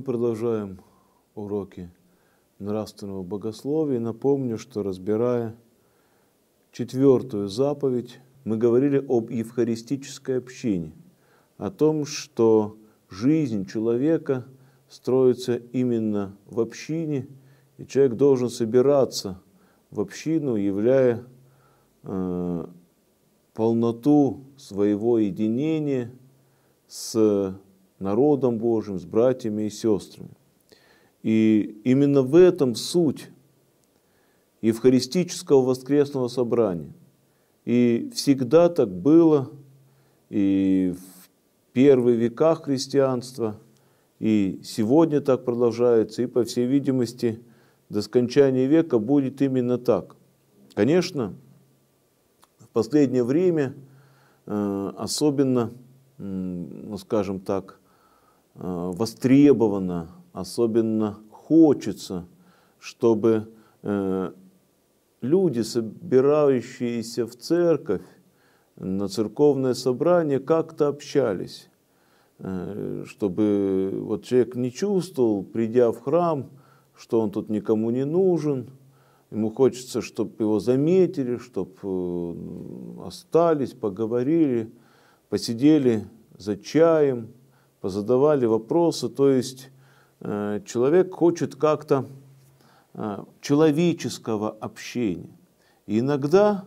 Мы продолжаем уроки нравственного богословия. Напомню, что разбирая четвертую заповедь, мы говорили об евхаристической общине, о том, что жизнь человека строится именно в общине, и человек должен собираться в общину, являя э, полноту своего единения с народом Божьим, с братьями и сестрами. И именно в этом суть евхаристического воскресного собрания. И всегда так было, и в первые веках христианства, и сегодня так продолжается, и, по всей видимости, до скончания века будет именно так. Конечно, в последнее время э, особенно, ну, скажем так, Э, востребовано, особенно хочется, чтобы э, люди, собирающиеся в церковь, на церковное собрание, как-то общались, э, чтобы вот человек не чувствовал, придя в храм, что он тут никому не нужен, ему хочется, чтобы его заметили, чтобы остались, поговорили, посидели за чаем – позадавали вопросы. То есть э, человек хочет как-то э, человеческого общения. И иногда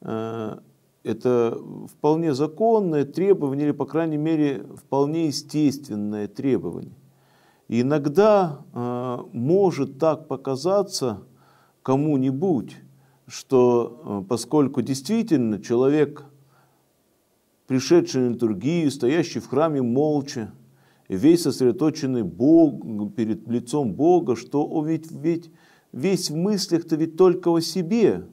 э, это вполне законное требование, или, по крайней мере, вполне естественное требование. И иногда может так показаться кому-нибудь, что поскольку действительно человек пришедший на литургию, стоящий в храме молча, весь сосредоточенный Бог, перед лицом Бога, что он ведь, ведь весь в мыслях-то ведь только о себе,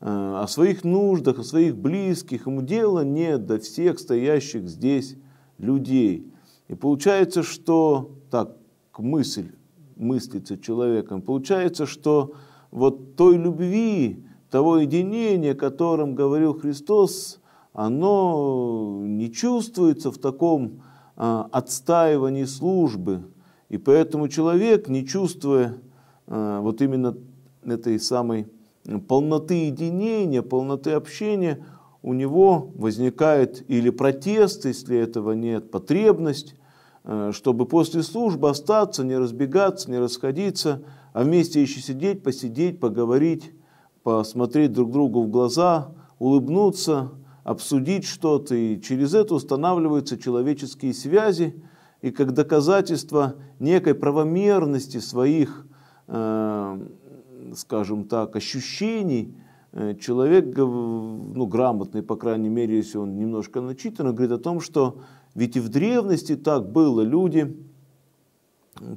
э, о своих нуждах, о своих близких. Ему дела нет до всех стоящих здесь людей. И получается, что так мысль мыслится человеком, получается, что вот той любви, того единения, о котором говорил Христос, оно не чувствуется в таком а, отстаивании службы. И поэтому человек, не чувствуя а, вот именно этой самой полноты единения, полноты общения, у него возникает или протест, если этого нет, потребность, а, чтобы после службы остаться, не разбегаться, не расходиться, а вместе еще сидеть, посидеть, поговорить, посмотреть друг другу в глаза, улыбнуться, обсудить что-то, и через это устанавливаются человеческие связи, и как доказательство некой правомерности своих, э, скажем так, ощущений, э, человек, ну, грамотный, по крайней мере, если он немножко начитан, говорит о том, что ведь и в древности так было, люди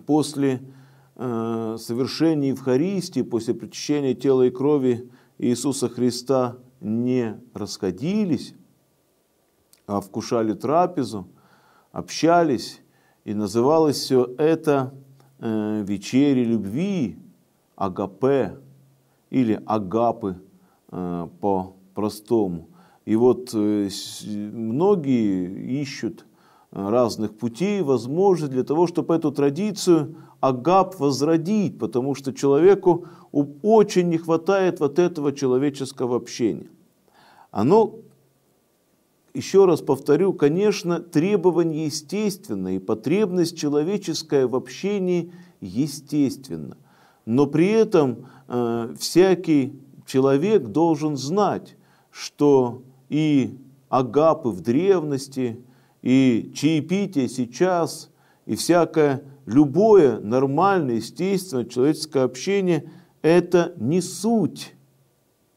после э, совершения Евхаристии, после причащения тела и крови Иисуса Христа не расходились, а вкушали трапезу, общались, и называлось все это э, вечери любви, агапе или агапы э, по-простому. И вот э, многие ищут э, разных путей, возможностей для того, чтобы эту традицию Агап возродить, потому что человеку очень не хватает вот этого человеческого общения. Оно, еще раз повторю, конечно, требование естественное, и потребность человеческая в общении естественна. Но при этом э, всякий человек должен знать, что и агапы в древности, и чаепитие сейчас, и всякое любое нормальное, естественное человеческое общение – это не суть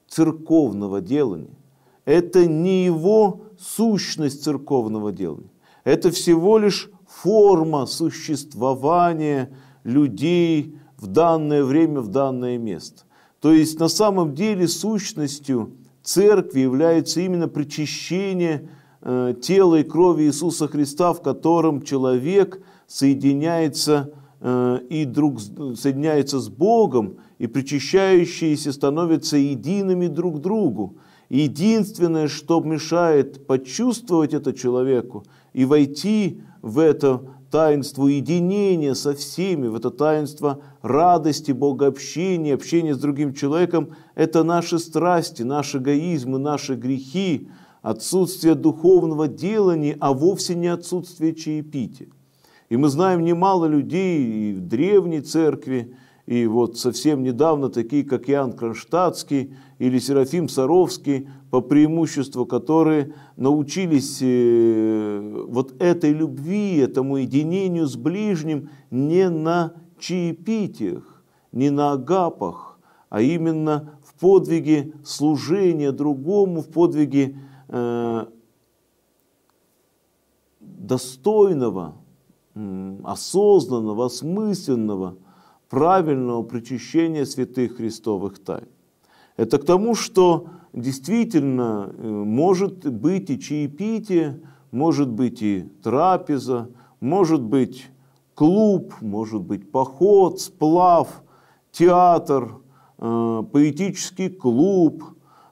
церковного делания. Это не его сущность церковного делания. Это всего лишь форма существования людей в данное время, в данное место. То есть на самом деле сущностью церкви является именно причащение э, тела и крови Иисуса Христа, в котором человек – соединяется э, и друг соединяется с Богом, и причащающиеся становятся едиными друг другу. Единственное, что мешает почувствовать это человеку и войти в это таинство единения со всеми, в это таинство радости, богообщения, общения с другим человеком, это наши страсти, наши эгоизмы, наши грехи, отсутствие духовного делания, а вовсе не отсутствие чаепития. И мы знаем немало людей и в древней церкви, и вот совсем недавно такие, как Иоанн Кронштадтский или Серафим Саровский, по преимуществу которые научились э, вот этой любви, этому единению с ближним не на чаепитиях, не на агапах, а именно в подвиге служения другому, в подвиге э, достойного осознанного, осмысленного, правильного причащения святых Христовых тайн. Это к тому, что действительно э, может быть и чаепитие, может быть и трапеза, может быть клуб, может быть поход, сплав, театр, э, поэтический клуб,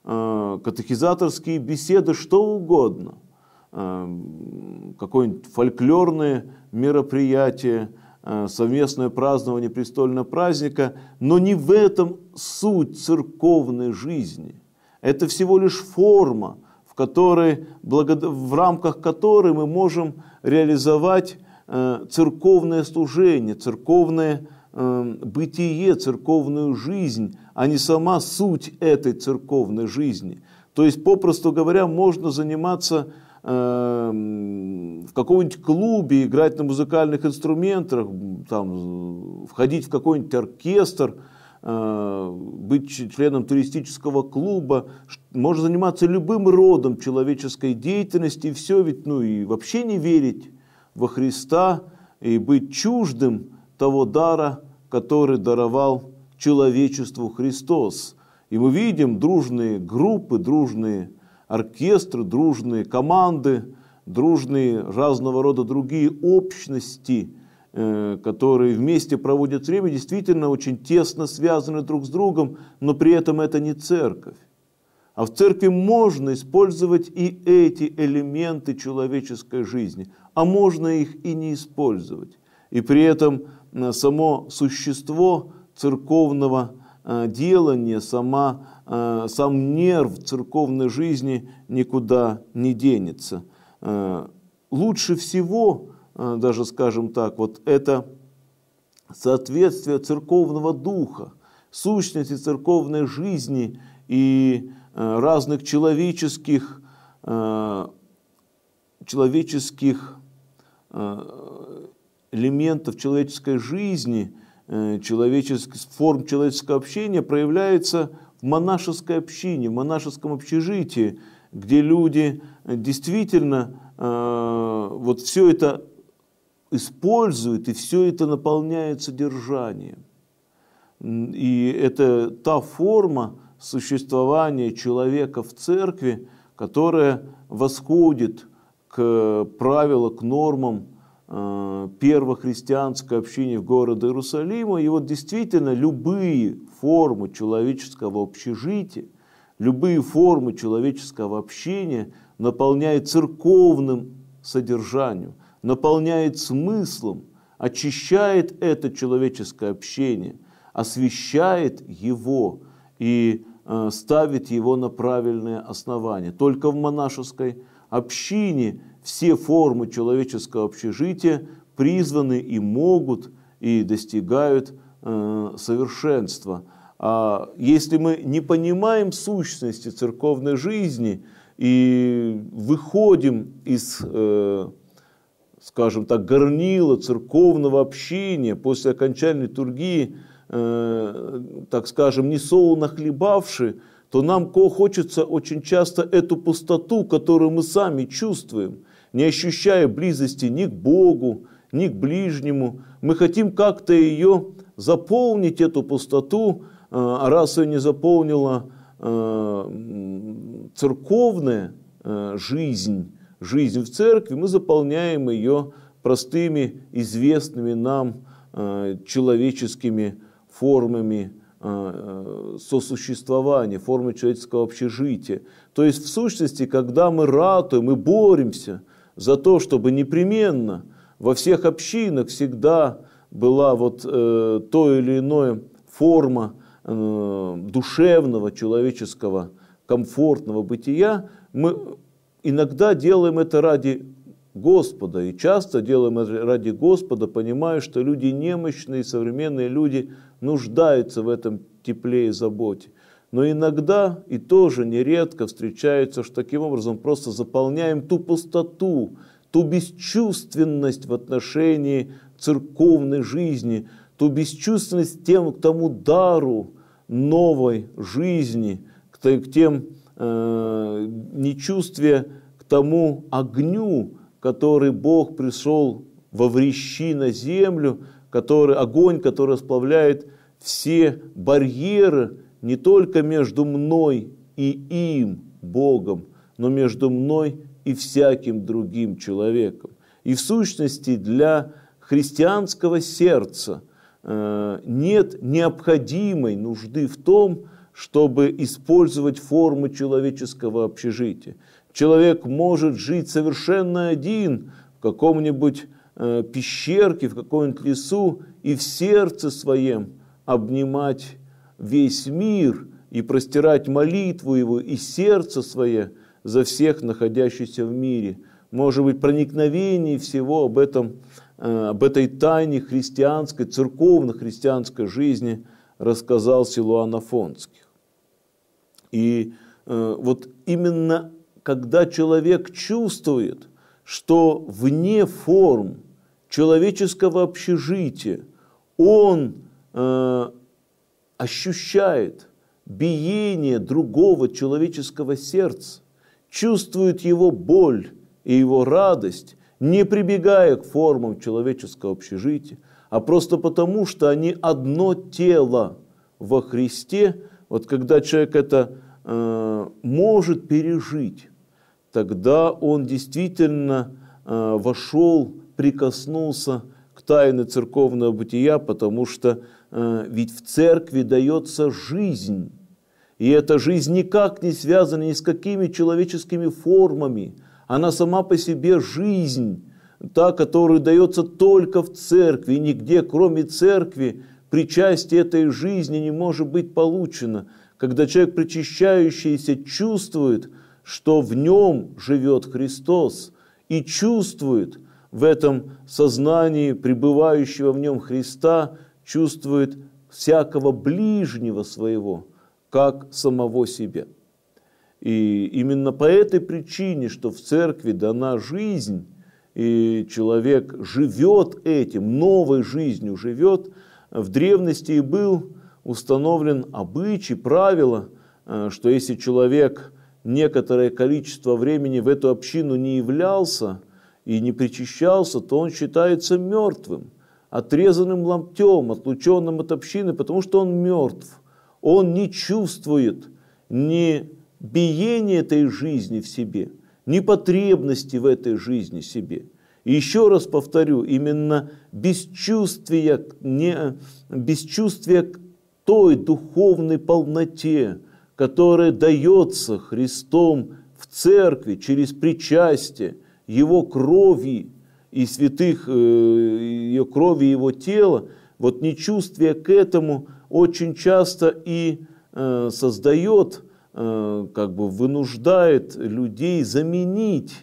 э, катехизаторские беседы, что угодно – Эм, какое-нибудь фольклорное мероприятие, э, совместное празднование престольного праздника, но не в этом суть церковной жизни. Это всего лишь форма, в, которой, в рамках которой мы можем реализовать э, церковное служение, церковное эм, бытие, церковную жизнь, а не сама суть этой церковной жизни. То есть, попросту говоря, можно заниматься Эм, в каком-нибудь клубе, играть на музыкальных инструментах, там, входить в какой-нибудь оркестр, э, быть членом туристического клуба, можно заниматься любым родом человеческой деятельности, и все ведь, ну и вообще не верить во Христа и быть чуждым того дара, который даровал человечеству Христос. И мы видим дружные группы, дружные оркестры, дружные команды, дружные разного рода другие общности, э, которые вместе проводят время, действительно очень тесно связаны друг с другом, но при этом это не церковь. А в церкви можно использовать и эти элементы человеческой жизни, а можно их и не использовать. И при этом э, само существо церковного Э, делание, сама, э, сам нерв церковной жизни никуда не денется. Э, лучше всего, даже скажем так, вот это соответствие церковного духа, сущности церковной жизни и разных человеческих, человеческих элементов человеческой жизни – Э, человеческих, форм человеческого общения проявляется в монашеской общине, в монашеском общежитии, где люди э, действительно э, вот все это используют и все это наполняет содержанием. И это та форма существования человека в церкви, которая восходит к правилам, к нормам Э, первохристианской общине в городе Иерусалима. И вот действительно любые формы человеческого общежития, любые формы человеческого общения наполняет церковным содержанием, наполняет смыслом, очищает это человеческое общение, освещает его и э, ставит его на правильное основание. Только в монашеской общине все формы человеческого общежития призваны и могут и достигают э, совершенства. А если мы не понимаем сущности церковной жизни и выходим из, э, скажем так, горнила церковного общения после окончания тургии, э, так скажем, не хлебавши, то нам хочется очень часто эту пустоту, которую мы сами чувствуем – не ощущая близости ни к Богу, ни к ближнему. Мы хотим как-то ее заполнить, эту пустоту, а, а раз ее не заполнила а, церковная жизнь, жизнь в церкви, мы заполняем ее простыми, известными нам человеческими формами сосуществования, формы человеческого общежития. То есть в сущности, когда мы ратуем, мы боремся – за то, чтобы непременно во всех общинах всегда была вот э, то или иное форма э, душевного человеческого комфортного бытия, мы иногда делаем это ради Господа и часто делаем это ради Господа, понимая, что люди немощные, современные люди нуждаются в этом тепле и заботе. Но иногда и тоже нередко встречается, что таким образом просто заполняем ту пустоту, ту бесчувственность в отношении церковной жизни, ту бесчувственность тем, к тому дару новой жизни, к, к тем э, нечувствия, к тому огню, который Бог пришел во врещи на землю, который, огонь, который расплавляет все барьеры, не только между мной и им, Богом, но между мной и всяким другим человеком. И в сущности для христианского сердца э, нет необходимой нужды в том, чтобы использовать формы человеческого общежития. Человек может жить совершенно один в каком-нибудь э, пещерке, в каком-нибудь лесу и в сердце своем обнимать весь мир и простирать молитву его и сердце свое за всех находящихся в мире. Может быть, проникновение всего об, этом, э, об этой тайне христианской, церковно-христианской жизни рассказал Силуан Афонских. И э, вот именно когда человек чувствует, что вне форм человеческого общежития он э, ощущает биение другого человеческого сердца, чувствует его боль и его радость, не прибегая к формам человеческого общежития, а просто потому, что они одно тело во Христе. Вот когда человек это э, может пережить, тогда он действительно э, вошел, прикоснулся к тайне церковного бытия, потому что Э, ведь в церкви дается жизнь. И эта жизнь никак не связана ни с какими человеческими формами. Она сама по себе жизнь, та, которая дается только в церкви, и нигде, кроме церкви, причастие этой жизни не может быть получено. Когда человек, причащающийся, чувствует, что в нем живет Христос, и чувствует в этом сознании пребывающего в нем Христа – чувствует всякого ближнего своего, как самого себя. И именно по этой причине, что в церкви дана жизнь, и человек живет этим, новой жизнью живет, в древности и был установлен обычай, правило, э, что если человек некоторое количество времени в эту общину не являлся и не причащался, то он считается мертвым – отрезанным ломтем, отлученным от общины, потому что он мертв. Он не чувствует ни биения этой жизни в себе, ни потребности в этой жизни себе. И еще раз повторю, именно бесчувствие, не, бесчувствие к той духовной полноте, которая дается Христом в церкви через причастие, его крови, и святых э, ее крови, его тела, вот нечувствие к этому очень часто и э, создает, э, как бы вынуждает людей заменить,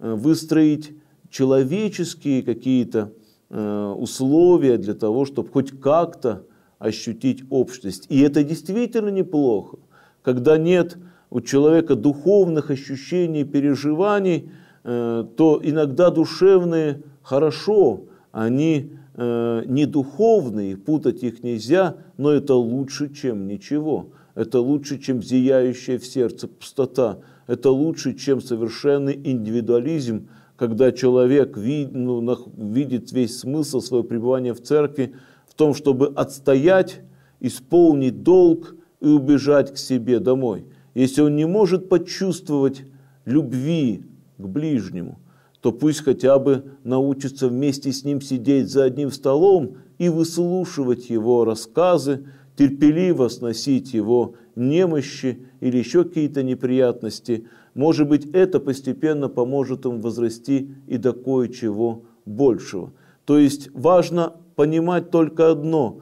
выстроить человеческие какие-то условия для того, чтобы хоть как-то ощутить общность. И это действительно неплохо, когда нет у человека духовных ощущений, переживаний – Э, то иногда душевные хорошо, они э, не духовные, путать их нельзя, но это лучше, чем ничего. Это лучше, чем зияющая в сердце пустота. Это лучше, чем совершенный индивидуализм, когда человек вид, ну, видит весь смысл своего пребывания в церкви в том, чтобы отстоять, исполнить долг и убежать к себе домой. Если он не может почувствовать любви к ближнему, то пусть хотя бы научится вместе с ним сидеть за одним столом и выслушивать его рассказы, терпеливо сносить его немощи или еще какие-то неприятности. Может быть, это постепенно поможет им возрасти и до кое-чего большего. То есть важно понимать только одно.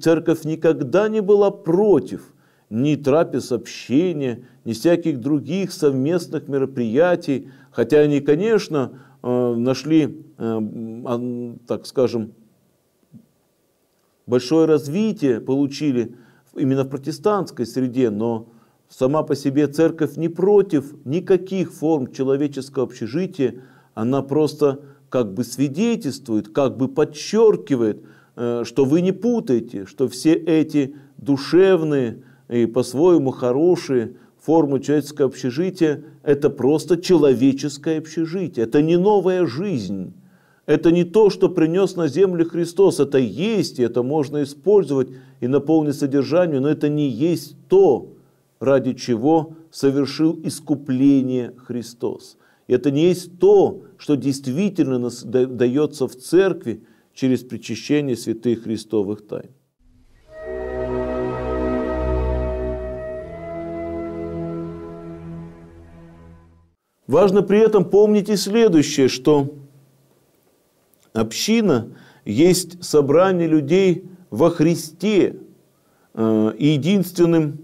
Церковь никогда не была против ни трапез общения, ни всяких других совместных мероприятий, хотя они, конечно, э, нашли, э, так скажем, большое развитие получили именно в протестантской среде, но сама по себе церковь не против никаких форм человеческого общежития, она просто как бы свидетельствует, как бы подчеркивает, э, что вы не путаете, что все эти душевные и по-своему хорошие форму человеческого общежития – это просто человеческое общежитие. Это не новая жизнь. Это не то, что принес на землю Христос. Это есть, и это можно использовать и наполнить содержанию, но это не есть то, ради чего совершил искупление Христос. И Это не есть то, что действительно дается в церкви через причащение святых христовых тайн. Важно при этом помнить и следующее, что община есть собрание людей во Христе. И э, единственным,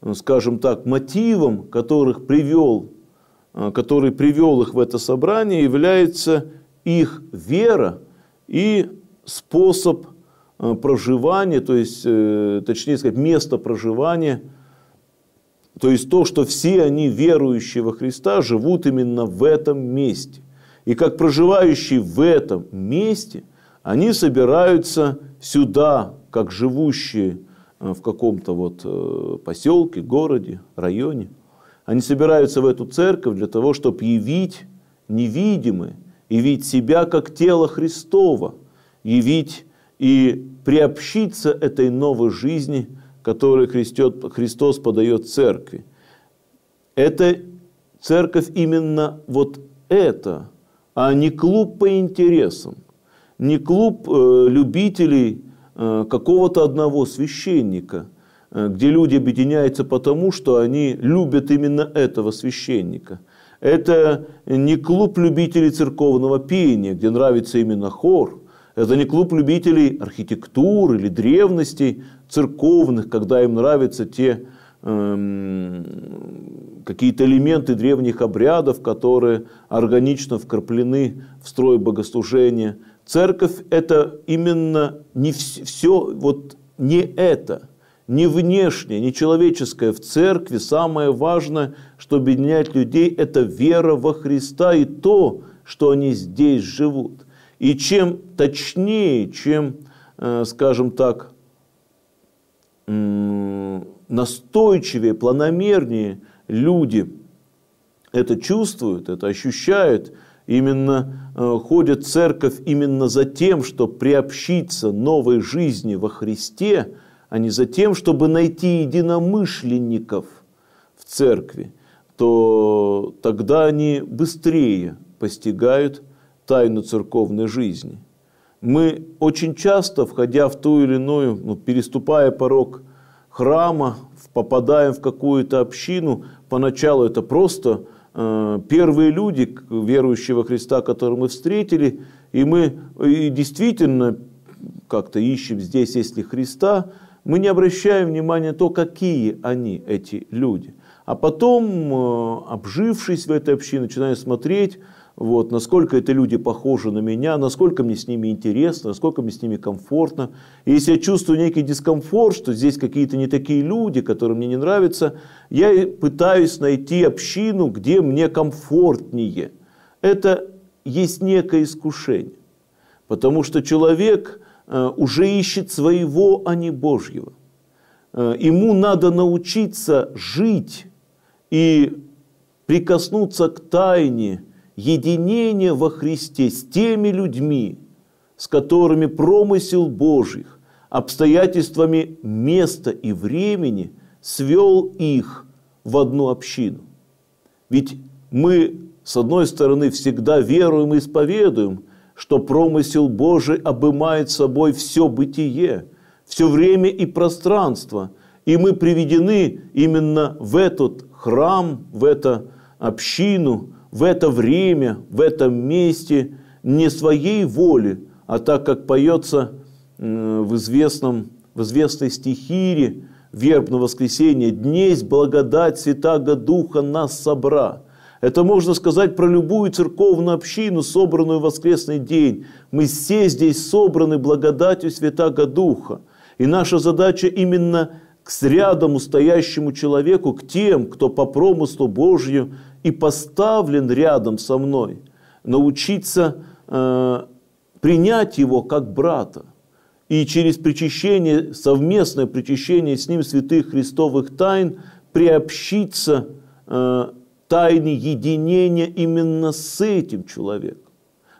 э, скажем так, мотивом, которых привел, э, который привел их в это собрание, является их вера и способ проживания, то есть, точнее сказать, место проживания – то есть то, что все они, верующие во Христа, живут именно в этом месте. И как проживающие в этом месте, они собираются сюда, как живущие э, в каком-то вот э, поселке, городе, районе. Они собираются в эту церковь для того, чтобы явить невидимое, явить себя как тело Христова, явить и приобщиться этой новой жизни, который Христет, Христос подает церкви. Это церковь именно вот это, а не клуб по интересам, не клуб э, любителей э, какого-то одного священника, э, где люди объединяются потому, что они любят именно этого священника. Это не клуб любителей церковного пения, где нравится именно хор – это не клуб любителей архитектуры или древностей, церковных, когда им нравятся те эм, какие-то элементы древних обрядов, которые органично вкраплены в строй богослужения. Церковь – это именно не все, вот не это, не внешнее, не человеческое. В церкви самое важное, что объединяет людей – это вера во Христа и то, что они здесь живут. И чем точнее, чем, э, скажем так, настойчивее, планомернее люди это чувствуют, это ощущают, именно э, ходят в церковь именно за тем, чтобы приобщиться новой жизни во Христе, а не за тем, чтобы найти единомышленников в церкви, то тогда они быстрее постигают тайну церковной жизни – мы очень часто, входя в ту или иную, ну, переступая порог храма, попадаем в какую-то общину, поначалу это просто э, первые люди, верующего Христа, которого мы встретили, и мы и действительно как-то ищем здесь, есть ли Христа, мы не обращаем внимания на то, какие они, эти люди. А потом, э, обжившись в этой общине, начинаем смотреть вот, насколько это люди похожи на меня, насколько мне с ними интересно, насколько мне с ними комфортно. И если я чувствую некий дискомфорт, что здесь какие-то не такие люди, которые мне не нравятся, я пытаюсь найти общину, где мне комфортнее. Это есть некое искушение, потому что человек э, уже ищет своего, а не Божьего. Э, ему надо научиться жить и прикоснуться к тайне – единение во Христе с теми людьми, с которыми промысел Божьих, обстоятельствами места и времени свел их в одну общину. Ведь мы, с одной стороны, всегда веруем и исповедуем, что промысел Божий обымает собой все бытие, все время и пространство, и мы приведены именно в этот храм, в эту общину – в это время, в этом месте не своей воли, а так как поется в, известном, в известной стихире вербного воскресенья «Днесь благодать Святаго Духа нас собра». Это можно сказать про любую церковную общину, собранную в воскресный день. Мы все здесь собраны благодатью Святаго Духа. И наша задача именно к рядом стоящему человеку, к тем, кто по промыслу Божью и поставлен рядом со мной, научиться э, принять его как брата. И через причащение, совместное причащение с ним святых христовых тайн приобщиться э, тайне единения именно с этим человеком.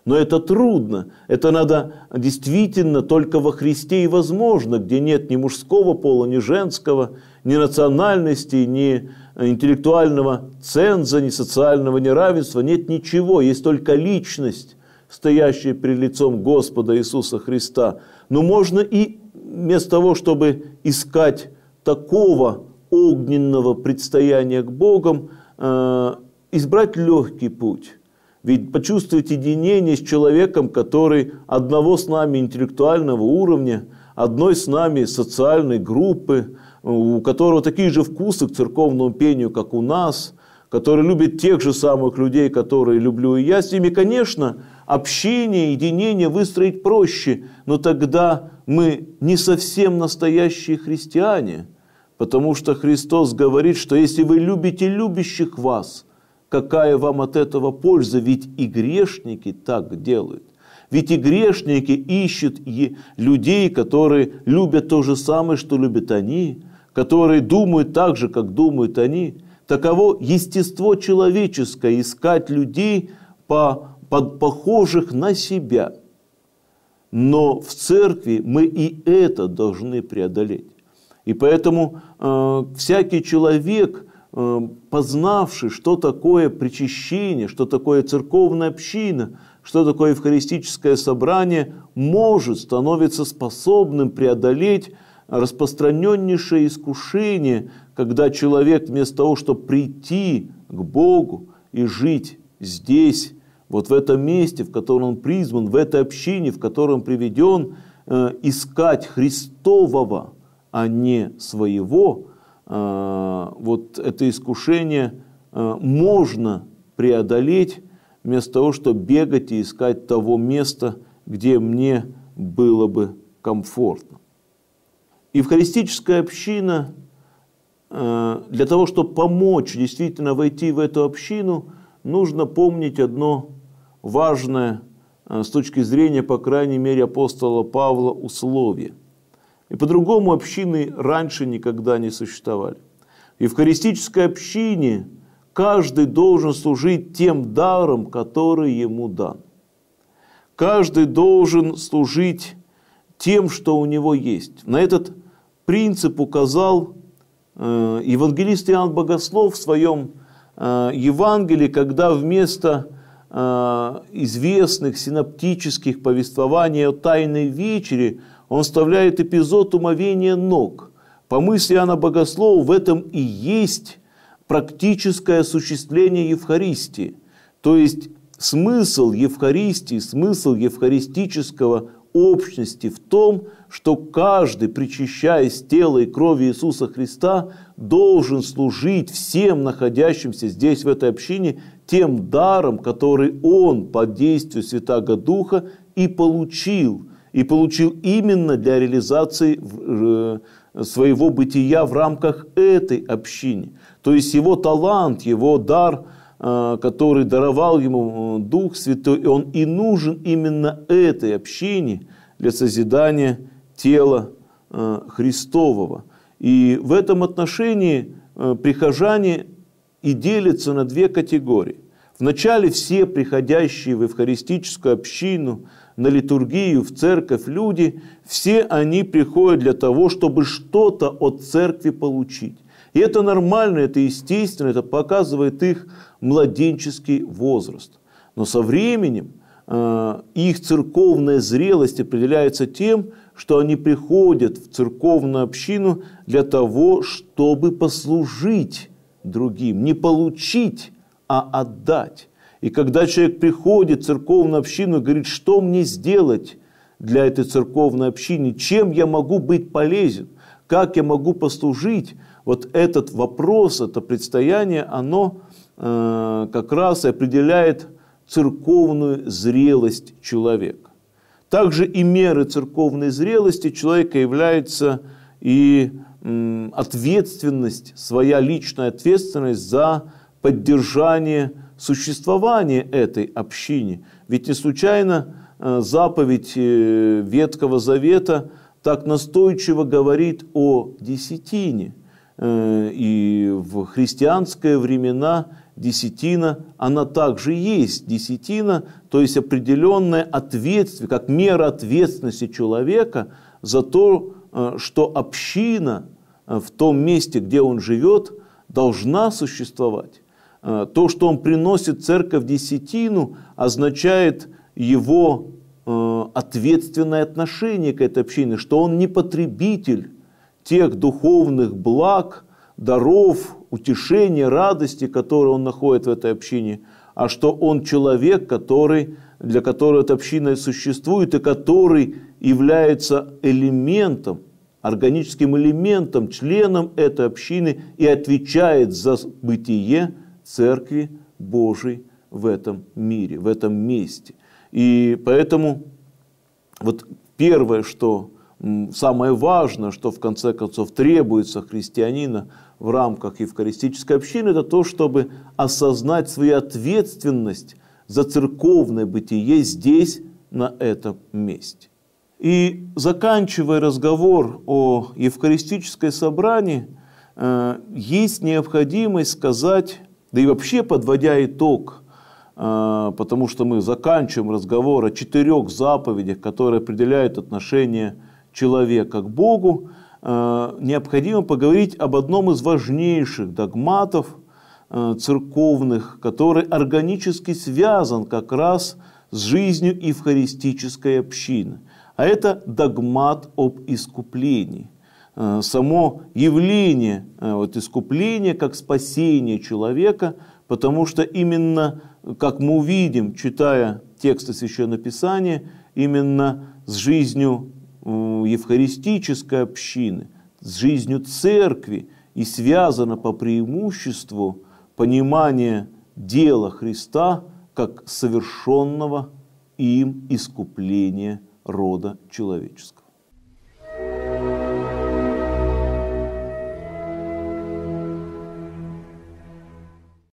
Но это трудно. Это надо действительно только во Христе и возможно, где нет ни мужского пола, ни женского, ни национальности, ни интеллектуального ценза, ни социального неравенства. Нет ничего. Есть только личность, стоящая перед лицом Господа Иисуса Христа. Но можно и вместо того, чтобы искать такого огненного предстояния к Богам, э, избрать легкий путь ведь почувствовать единение с человеком, который одного с нами интеллектуального уровня, одной с нами социальной группы, у которого такие же вкусы к церковному пению, как у нас, который любит тех же самых людей, которые люблю и я, с ними, конечно, общение, единение выстроить проще, но тогда мы не совсем настоящие христиане, потому что Христос говорит, что если вы любите любящих вас – какая вам от этого польза, ведь и грешники так делают. Ведь и грешники ищут и людей, которые любят то же самое, что любят они, которые думают так же, как думают они. Таково естество человеческое – искать людей, по, под похожих на себя. Но в церкви мы и это должны преодолеть. И поэтому э, всякий человек, Э, познавший, что такое причащение, что такое церковная община, что такое евхаристическое собрание, может, становиться способным преодолеть распространеннейшее искушение, когда человек вместо того, чтобы прийти к Богу и жить здесь, вот в этом месте, в котором он призван, в этой общине, в которой он приведен, э, искать Христового, а не своего – а, вот это искушение а, можно преодолеть вместо того, чтобы бегать и искать того места, где мне было бы комфортно. Евхаристическая община а, для того, чтобы помочь действительно войти в эту общину, нужно помнить одно важное с точки зрения, по крайней мере, апостола Павла условие – и по-другому общины раньше никогда не существовали. В евхаристической общине каждый должен служить тем даром, который ему дан. Каждый должен служить тем, что у него есть. На этот принцип указал э, евангелист Иоанн Богослов в своем э, Евангелии, когда вместо э, известных синоптических повествований о Тайной Вечере – он вставляет эпизод умовения ног. По мысли Иоанна Богослова, в этом и есть практическое осуществление Евхаристии. То есть смысл Евхаристии, смысл евхаристического общности в том, что каждый, причащаясь тела и крови Иисуса Христа, должен служить всем находящимся здесь, в этой общине, тем даром, который он под действием Святаго Духа и получил – и получил именно для реализации э, своего бытия в рамках этой общины. То есть его талант, его дар, э, который даровал ему э, Дух Святой, он и нужен именно этой общине для созидания тела Христового. И в этом отношении прихожане и делятся на две категории. Вначале все приходящие в евхаристическую общину, на литургию, в церковь люди, все они приходят для того, чтобы что-то от церкви получить. И это нормально, это естественно, это показывает их младенческий возраст. Но со временем э, их церковная зрелость определяется тем, что они приходят в церковную общину для того, чтобы послужить другим, не получить а отдать. И когда человек приходит в церковную общину и говорит, что мне сделать для этой церковной общины, чем я могу быть полезен, как я могу послужить, вот этот вопрос, это предстояние, оно э, как раз и определяет церковную зрелость человека. Также и меры церковной зрелости человека является и ответственность, своя личная ответственность за поддержание существования этой общине. Ведь не случайно э, заповедь э, Ветхого Завета так настойчиво говорит о десятине. Э, и в христианские времена десятина, она также есть десятина, то есть определенное ответственность, как мера ответственности человека за то, что община в том месте, где он живет, должна существовать. Э, то, что он приносит церковь десятину, означает его э, ответственное отношение к этой общине, что он не потребитель тех духовных благ, даров, утешения, радости, которые он находит в этой общине, а что он человек, который, для которого эта община существует и который является элементом, органическим элементом, членом этой общины и отвечает за бытие Церкви Божией в этом мире, в этом месте. И поэтому вот первое, что самое важное, что в конце концов требуется христианина в рамках евхаристической общины, это то, чтобы осознать свою ответственность за церковное бытие здесь, на этом месте. И заканчивая разговор о евхаристической собрании, э, есть необходимость сказать да и вообще, подводя итог, э, потому что мы заканчиваем разговор о четырех заповедях, которые определяют отношение человека к Богу, э, необходимо поговорить об одном из важнейших догматов э, церковных, который органически связан как раз с жизнью евхаристической общины. А это догмат об искуплении – Э, само явление э, вот, искупления как спасение человека, потому что именно, э, как мы увидим, читая тексты Священного Писания, именно с жизнью евхаристической общины, с жизнью церкви и связано по преимуществу понимание дела Христа как совершенного им искупления рода человеческого.